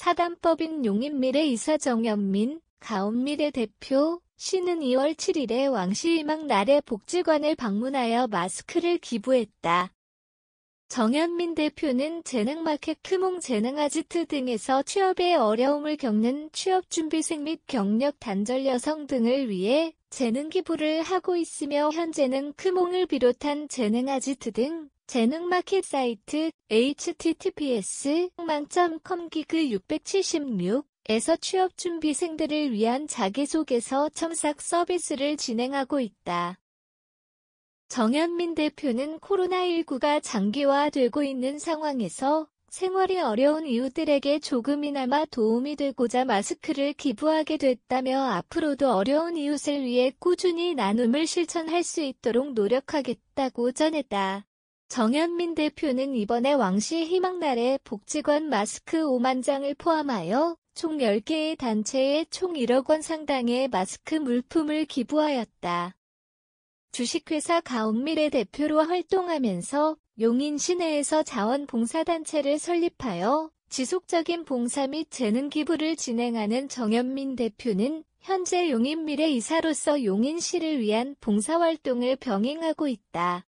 사단법인 용인미래 이사 정현민, 가온미래 대표, 시는 2월 7일에 왕시 희망 날에 복지관을 방문하여 마스크를 기부했다. 정현민 대표는 재능마켓 크몽 재능아지트 등에서 취업에 어려움을 겪는 취업준비생 및 경력 단절 여성 등을 위해 재능 기부를 하고 있으며 현재는 크몽을 비롯한 재능아지트 등 재능 마켓 사이트 https 만점.com 기그 676 에서 취업 준비생들을 위한 자기소개서 첨삭 서비스를 진행하고 있다. 정현민 대표는 코로나19가 장기화되고 있는 상황에서 생활이 어려운 이웃들에게 조금이나마 도움이 되고자 마스크를 기부하게 됐다며 앞으로도 어려운 이웃을 위해 꾸준히 나눔을 실천할 수 있도록 노력하겠다고 전했다. 정현민 대표는 이번에 왕시 희망날에 복지관 마스크 5만 장을 포함하여 총 10개의 단체에 총 1억 원 상당의 마스크 물품을 기부하였다. 주식회사 가온미래 대표로 활동하면서 용인 시내에서 자원봉사단체를 설립하여 지속적인 봉사 및 재능 기부를 진행하는 정현민 대표는 현재 용인미래 이사로서 용인시를 위한 봉사활동을 병행하고 있다.